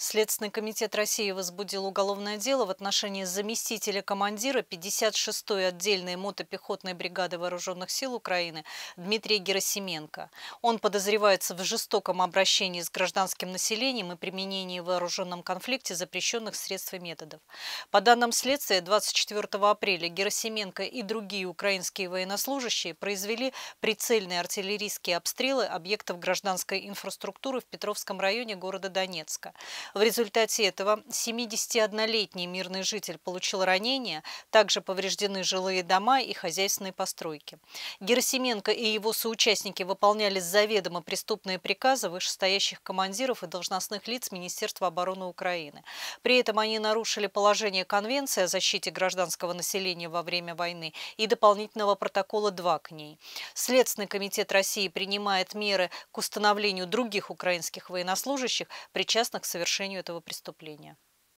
Следственный комитет России возбудил уголовное дело в отношении заместителя командира 56-й отдельной мотопехотной бригады Вооруженных сил Украины Дмитрия Герасименко. Он подозревается в жестоком обращении с гражданским населением и применении в вооруженном конфликте запрещенных средств и методов. По данным следствия, 24 апреля Герасименко и другие украинские военнослужащие произвели прицельные артиллерийские обстрелы объектов гражданской инфраструктуры в Петровском районе города Донецка. В результате этого 71-летний мирный житель получил ранения, также повреждены жилые дома и хозяйственные постройки. Герасименко и его соучастники выполняли заведомо преступные приказы вышестоящих командиров и должностных лиц Министерства обороны Украины. При этом они нарушили положение Конвенции о защите гражданского населения во время войны и дополнительного протокола 2 к ней. Следственный комитет России принимает меры к установлению других украинских военнослужащих, причастных к совершению совершению этого преступления.